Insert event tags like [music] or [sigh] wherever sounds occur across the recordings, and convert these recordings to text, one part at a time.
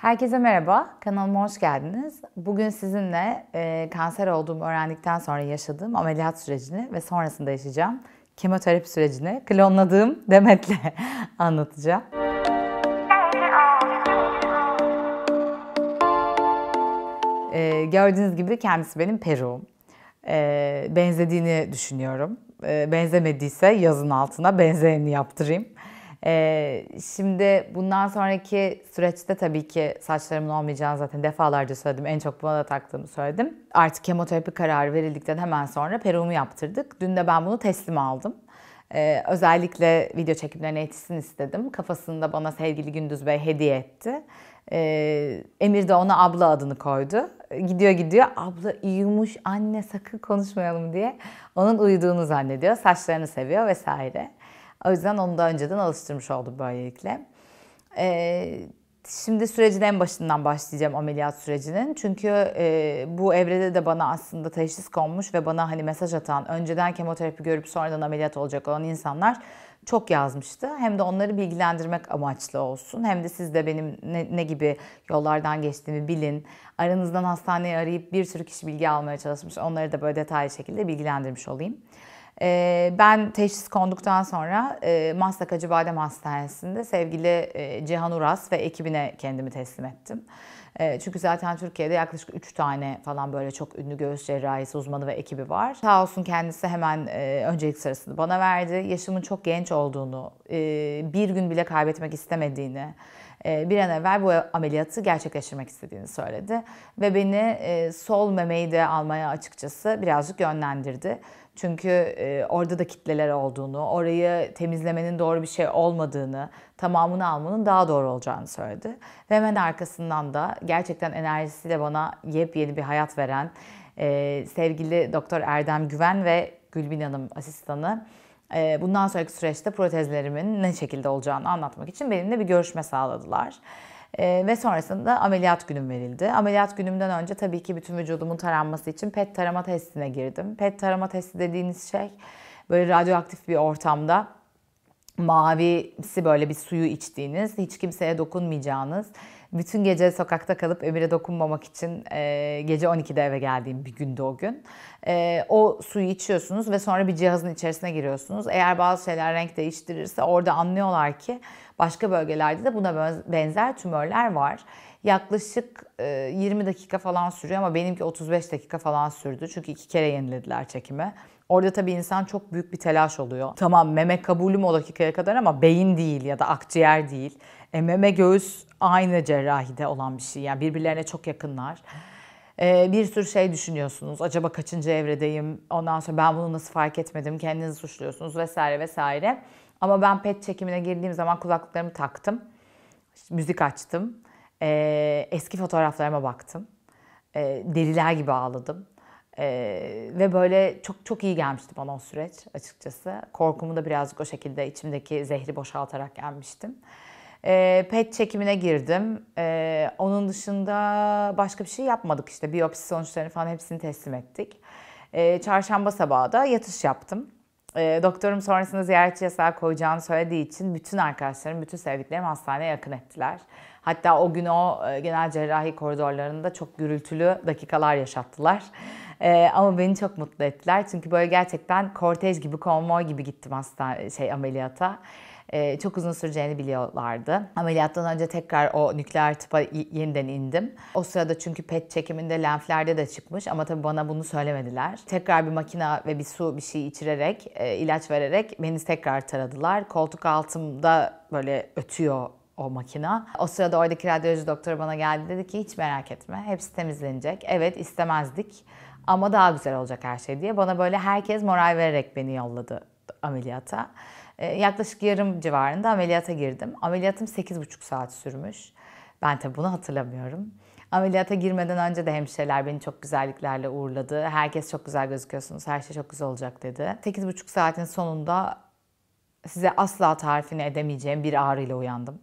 Herkese merhaba, kanalıma hoş geldiniz. Bugün sizinle e, kanser olduğumu öğrendikten sonra yaşadığım ameliyat sürecini ve sonrasında yaşayacağım kemoterapi sürecini klonladığım [laughs] Demet'le [laughs] anlatacağım. E, gördüğünüz gibi kendisi benim Peru'm. E, benzediğini düşünüyorum. E, benzemediyse yazın altına benzerini yaptırayım. Ee, şimdi bundan sonraki süreçte tabii ki saçlarımın olmayacağını zaten defalarca söyledim. En çok buna da taktığımı söyledim. Artık kemoterapi kararı verildikten hemen sonra peruğumu yaptırdık. Dün de ben bunu teslim aldım. Ee, özellikle video çekimlerine yetişsin istedim. Kafasında bana sevgili Gündüz Bey hediye etti. Ee, Emir de ona abla adını koydu. Gidiyor gidiyor abla uyumuş anne sakın konuşmayalım diye. Onun uyuduğunu zannediyor. Saçlarını seviyor vesaire. O yüzden onu da önceden alıştırmış oldum böylelikle. Ee, şimdi sürecin en başından başlayacağım ameliyat sürecinin. Çünkü e, bu evrede de bana aslında teşhis konmuş ve bana hani mesaj atan, önceden kemoterapi görüp sonradan ameliyat olacak olan insanlar çok yazmıştı. Hem de onları bilgilendirmek amaçlı olsun. Hem de siz de benim ne, ne gibi yollardan geçtiğimi bilin. Aranızdan hastaneyi arayıp bir sürü kişi bilgi almaya çalışmış. Onları da böyle detaylı şekilde bilgilendirmiş olayım. E, ben teşhis konduktan sonra e, Maslak Acıbadem Hastanesi'nde sevgili e, Cihan Uras ve ekibine kendimi teslim ettim. E, çünkü zaten Türkiye'de yaklaşık 3 tane falan böyle çok ünlü göğüs cerrahisi uzmanı ve ekibi var. Sağ olsun kendisi hemen e, öncelik sırasını bana verdi. Yaşımın çok genç olduğunu, e, bir gün bile kaybetmek istemediğini, ee, bir an evvel bu ameliyatı gerçekleştirmek istediğini söyledi. Ve beni e, sol memeyi de almaya açıkçası birazcık yönlendirdi. Çünkü e, orada da kitleler olduğunu, orayı temizlemenin doğru bir şey olmadığını, tamamını almanın daha doğru olacağını söyledi. Ve hemen arkasından da gerçekten enerjisiyle bana yepyeni bir hayat veren e, sevgili Doktor Erdem Güven ve Gülbin Hanım asistanı ee, bundan sonraki süreçte protezlerimin ne şekilde olacağını anlatmak için benimle bir görüşme sağladılar. Ee, ve sonrasında ameliyat günüm verildi. Ameliyat günümden önce tabii ki bütün vücudumun taranması için PET tarama testine girdim. PET tarama testi dediğiniz şey böyle radyoaktif bir ortamda mavisi böyle bir suyu içtiğiniz, hiç kimseye dokunmayacağınız, bütün gece sokakta kalıp Emir'e dokunmamak için e, gece 12'de eve geldiğim bir günde o gün. E, o suyu içiyorsunuz ve sonra bir cihazın içerisine giriyorsunuz. Eğer bazı şeyler renk değiştirirse orada anlıyorlar ki başka bölgelerde de buna benzer tümörler var. Yaklaşık 20 dakika falan sürüyor ama benimki 35 dakika falan sürdü. Çünkü iki kere yenilediler çekimi. Orada tabii insan çok büyük bir telaş oluyor. Tamam meme kabulüm o dakikaya kadar ama beyin değil ya da akciğer değil. E, meme göğüs aynı cerrahide olan bir şey. Yani birbirlerine çok yakınlar. E, bir sürü şey düşünüyorsunuz. Acaba kaçıncı evredeyim? Ondan sonra ben bunu nasıl fark etmedim? Kendinizi suçluyorsunuz vesaire vesaire. Ama ben pet çekimine girdiğim zaman kulaklıklarımı taktım. Müzik açtım. E, eski fotoğraflarıma baktım. E, deliler gibi ağladım. Ee, ve böyle çok çok iyi gelmişti bana o süreç açıkçası. Korkumu da birazcık o şekilde içimdeki zehri boşaltarak gelmiştim. Ee, PET çekimine girdim. Ee, onun dışında başka bir şey yapmadık işte. Biyopsi sonuçlarını falan hepsini teslim ettik. Ee, çarşamba sabahı da yatış yaptım. E, doktorum sonrasında ziyaretçi yasağı koyacağını söylediği için bütün arkadaşlarım, bütün sevdiklerim hastaneye yakın ettiler. Hatta o gün o e, genel cerrahi koridorlarında çok gürültülü dakikalar yaşattılar. E, ama beni çok mutlu ettiler. Çünkü böyle gerçekten kortej gibi, konvoy gibi gittim hasta şey ameliyata. Ee, çok uzun süreceğini biliyorlardı. Ameliyattan önce tekrar o nükleer tıpa yeniden indim. O sırada çünkü PET çekiminde lenflerde de çıkmış ama tabii bana bunu söylemediler. Tekrar bir makina ve bir su bir şey içirerek, e, ilaç vererek beni tekrar taradılar. Koltuk altımda böyle ötüyor o makina. O sırada oradaki radyoloji doktoru bana geldi dedi ki hiç merak etme hepsi temizlenecek. Evet istemezdik ama daha güzel olacak her şey diye bana böyle herkes moral vererek beni yolladı ameliyata. Ee, yaklaşık yarım civarında ameliyata girdim. Ameliyatım 8,5 saat sürmüş. Ben tabii bunu hatırlamıyorum. Ameliyata girmeden önce de hemşireler beni çok güzelliklerle uğurladı. Herkes çok güzel gözüküyorsunuz, her şey çok güzel olacak dedi. 8,5 saatin sonunda size asla tarifini edemeyeceğim bir ağrıyla uyandım.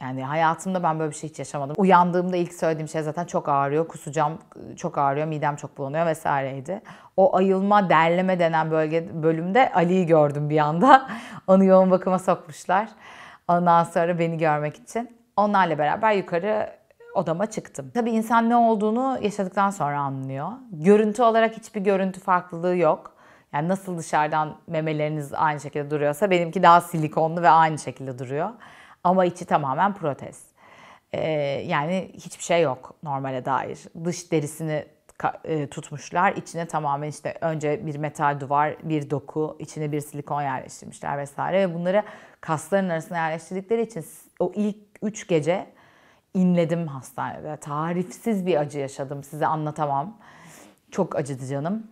Yani hayatımda ben böyle bir şey hiç yaşamadım. Uyandığımda ilk söylediğim şey zaten çok ağrıyor, kusacağım, çok ağrıyor, midem çok bulanıyor vesaireydi. O ayılma, derleme denen bölge, bölümde Ali'yi gördüm bir anda. Onu [laughs] yoğun bakıma sokmuşlar. Ondan sonra beni görmek için. Onlarla beraber yukarı odama çıktım. Tabii insan ne olduğunu yaşadıktan sonra anlıyor. Görüntü olarak hiçbir görüntü farklılığı yok. Yani nasıl dışarıdan memeleriniz aynı şekilde duruyorsa benimki daha silikonlu ve aynı şekilde duruyor. Ama içi tamamen protez. E, ee, yani hiçbir şey yok normale dair. Dış derisini e, tutmuşlar. İçine tamamen işte önce bir metal duvar, bir doku, içine bir silikon yerleştirmişler vesaire. Ve bunları kasların arasına yerleştirdikleri için o ilk üç gece inledim hastanede. Tarifsiz bir acı yaşadım. Size anlatamam. Çok acıdı canım.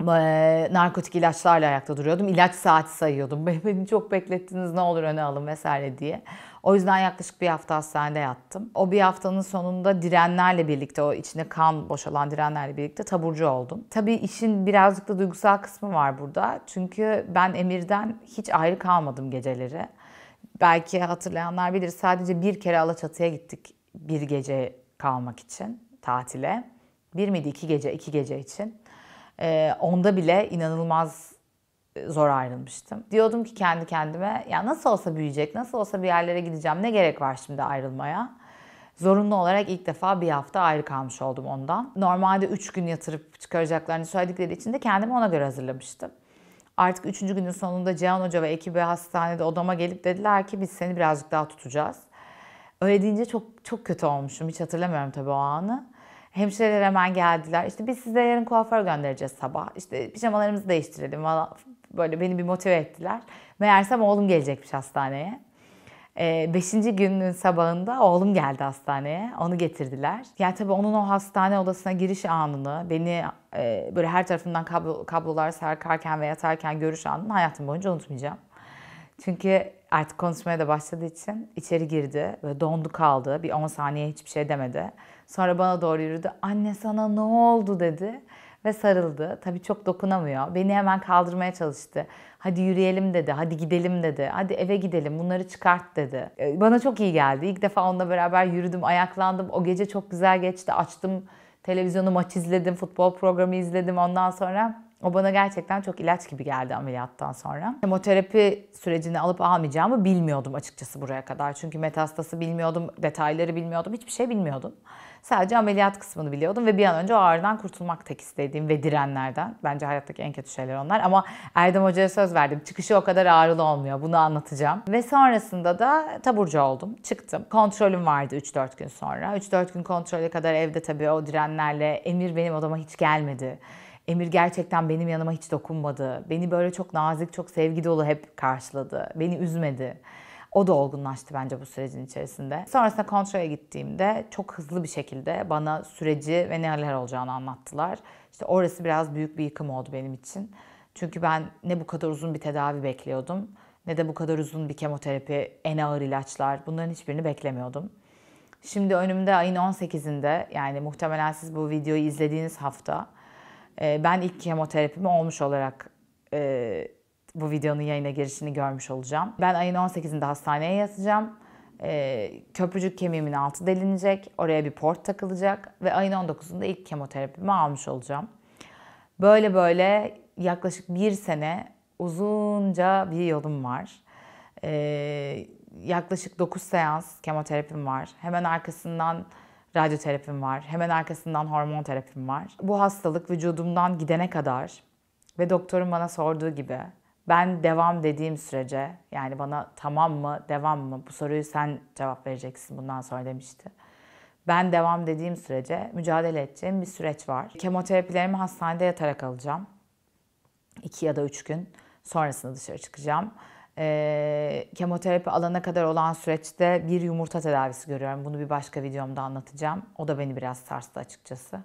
Ee, narkotik ilaçlarla ayakta duruyordum. İlaç saati sayıyordum. [laughs] Beni çok beklettiniz ne olur öne alın vesaire diye. O yüzden yaklaşık bir hafta hastanede yattım. O bir haftanın sonunda direnlerle birlikte, o içine kan boşalan direnlerle birlikte taburcu oldum. Tabii işin birazcık da duygusal kısmı var burada. Çünkü ben Emir'den hiç ayrı kalmadım geceleri. Belki hatırlayanlar bilir sadece bir kere Alaçatı'ya gittik bir gece kalmak için tatile. Bir miydi iki gece, iki gece için. E, onda bile inanılmaz e, zor ayrılmıştım. Diyordum ki kendi kendime ya nasıl olsa büyüyecek, nasıl olsa bir yerlere gideceğim ne gerek var şimdi ayrılmaya. Zorunlu olarak ilk defa bir hafta ayrı kalmış oldum ondan. Normalde 3 gün yatırıp çıkaracaklarını söyledikleri için de kendimi ona göre hazırlamıştım. Artık 3. günün sonunda Cihan Hoca ve ekibi hastanede odama gelip dediler ki biz seni birazcık daha tutacağız. Öyle deyince çok çok kötü olmuşum. Hiç hatırlamıyorum tabii o anı. Hemşireler hemen geldiler. İşte biz size yarın kuaför göndereceğiz sabah. İşte pijamalarımızı değiştirelim falan. Böyle beni bir motive ettiler. Meğersem oğlum gelecekmiş hastaneye. E, beşinci günün sabahında oğlum geldi hastaneye. Onu getirdiler. Yani tabii onun o hastane odasına giriş anını, beni e, böyle her tarafından kablo, kablolar sarkarken ve yatarken görüş anını hayatım boyunca unutmayacağım. Çünkü artık konuşmaya da başladığı için içeri girdi ve dondu kaldı. Bir 10 saniye hiçbir şey demedi. Sonra bana doğru yürüdü. Anne sana ne oldu dedi ve sarıldı. Tabii çok dokunamıyor. Beni hemen kaldırmaya çalıştı. Hadi yürüyelim dedi, hadi gidelim dedi, hadi eve gidelim, bunları çıkart dedi. Ee, bana çok iyi geldi. İlk defa onunla beraber yürüdüm, ayaklandım. O gece çok güzel geçti. Açtım televizyonu, maç izledim, futbol programı izledim. Ondan sonra o bana gerçekten çok ilaç gibi geldi ameliyattan sonra. Kemoterapi sürecini alıp almayacağımı bilmiyordum açıkçası buraya kadar. Çünkü metastası bilmiyordum, detayları bilmiyordum, hiçbir şey bilmiyordum. Sadece ameliyat kısmını biliyordum ve bir an önce o ağrıdan kurtulmak tek istediğim ve direnlerden. Bence hayattaki en kötü şeyler onlar ama Erdem Hoca'ya söz verdim. Çıkışı o kadar ağrılı olmuyor. Bunu anlatacağım. Ve sonrasında da taburcu oldum. Çıktım. Kontrolüm vardı 3-4 gün sonra. 3-4 gün kontrole kadar evde tabii o direnlerle Emir benim odama hiç gelmedi Emir gerçekten benim yanıma hiç dokunmadı. Beni böyle çok nazik, çok sevgi dolu hep karşıladı. Beni üzmedi. O da olgunlaştı bence bu sürecin içerisinde. Sonrasında kontrole gittiğimde çok hızlı bir şekilde bana süreci ve neler olacağını anlattılar. İşte orası biraz büyük bir yıkım oldu benim için. Çünkü ben ne bu kadar uzun bir tedavi bekliyordum ne de bu kadar uzun bir kemoterapi, en ağır ilaçlar bunların hiçbirini beklemiyordum. Şimdi önümde ayın 18'inde yani muhtemelen siz bu videoyu izlediğiniz hafta e, ben ilk kemoterapimi olmuş olarak e, bu videonun yayına girişini görmüş olacağım. Ben ayın 18'inde hastaneye yatacağım. E, köprücük kemiğimin altı delinecek. Oraya bir port takılacak. Ve ayın 19'unda ilk kemoterapimi almış olacağım. Böyle böyle yaklaşık bir sene uzunca bir yolum var. Ee, yaklaşık 9 seans kemoterapim var. Hemen arkasından radyoterapim var. Hemen arkasından hormon terapim var. Bu hastalık vücudumdan gidene kadar ve doktorun bana sorduğu gibi ben devam dediğim sürece yani bana tamam mı devam mı bu soruyu sen cevap vereceksin bundan sonra demişti. Ben devam dediğim sürece mücadele edeceğim bir süreç var. Kemoterapilerimi hastanede yatarak alacağım. 2 ya da üç gün sonrasında dışarı çıkacağım. Ee, kemoterapi alana kadar olan süreçte bir yumurta tedavisi görüyorum. Bunu bir başka videomda anlatacağım. O da beni biraz sarstı açıkçası.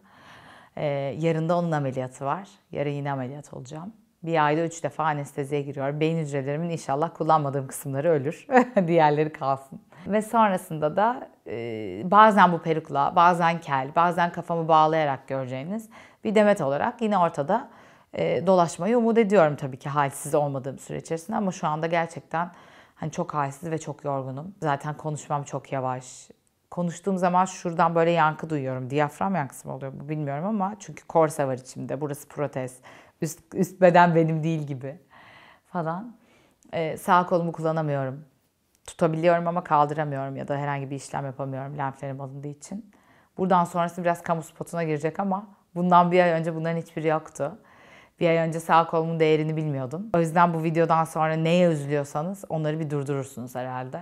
E, ee, yarın da onun ameliyatı var. Yarın yine ameliyat olacağım. Bir ayda üç defa anesteziye giriyor. Beyin hücrelerimin inşallah kullanmadığım kısımları ölür. [laughs] Diğerleri kalsın. Ve sonrasında da e, bazen bu perukla, bazen kel, bazen kafamı bağlayarak göreceğiniz bir demet olarak yine ortada e, dolaşmayı umut ediyorum tabii ki halsiz olmadığım süre içerisinde ama şu anda gerçekten Hani çok halsiz ve çok yorgunum. Zaten konuşmam çok yavaş. Konuştuğum zaman şuradan böyle yankı duyuyorum. Diyafram yankısı mı oluyor bu bilmiyorum ama çünkü korse var içimde. Burası protez. Üst, üst beden benim değil gibi falan. Ee, sağ kolumu kullanamıyorum. Tutabiliyorum ama kaldıramıyorum ya da herhangi bir işlem yapamıyorum lenflerim alındığı için. Buradan sonrası biraz kamu spotuna girecek ama bundan bir ay önce bunların hiçbiri yoktu. Bir ay önce sağ kolumun değerini bilmiyordum. O yüzden bu videodan sonra neye üzülüyorsanız onları bir durdurursunuz herhalde.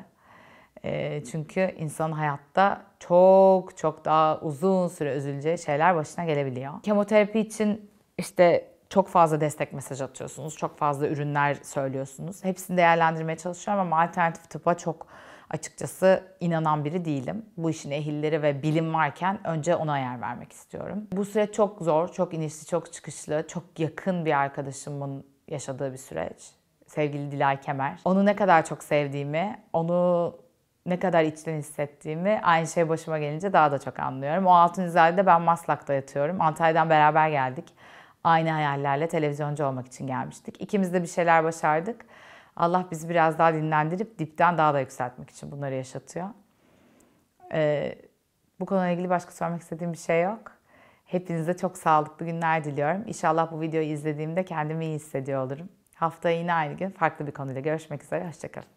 E, çünkü insan hayatta çok çok daha uzun süre üzüleceği şeyler başına gelebiliyor. Kemoterapi için işte çok fazla destek mesaj atıyorsunuz, çok fazla ürünler söylüyorsunuz. Hepsini değerlendirmeye çalışıyorum ama alternatif tıpa çok açıkçası inanan biri değilim. Bu işin ehilleri ve bilim varken önce ona yer vermek istiyorum. Bu süreç çok zor, çok inişli, çok çıkışlı, çok yakın bir arkadaşımın yaşadığı bir süreç. Sevgili Dilay Kemer. Onu ne kadar çok sevdiğimi, onu ne kadar içten hissettiğimi aynı şey başıma gelince daha da çok anlıyorum. O altın izalide ben Maslak'ta yatıyorum. Antalya'dan beraber geldik. Aynı hayallerle televizyoncu olmak için gelmiştik. İkimiz de bir şeyler başardık. Allah bizi biraz daha dinlendirip dipten daha da yükseltmek için bunları yaşatıyor. Ee, bu konuyla ilgili başka sormak istediğim bir şey yok. Hepinize çok sağlıklı günler diliyorum. İnşallah bu videoyu izlediğimde kendimi iyi hissediyor olurum. Haftaya yine aynı gün farklı bir konuyla görüşmek üzere. Hoşçakalın.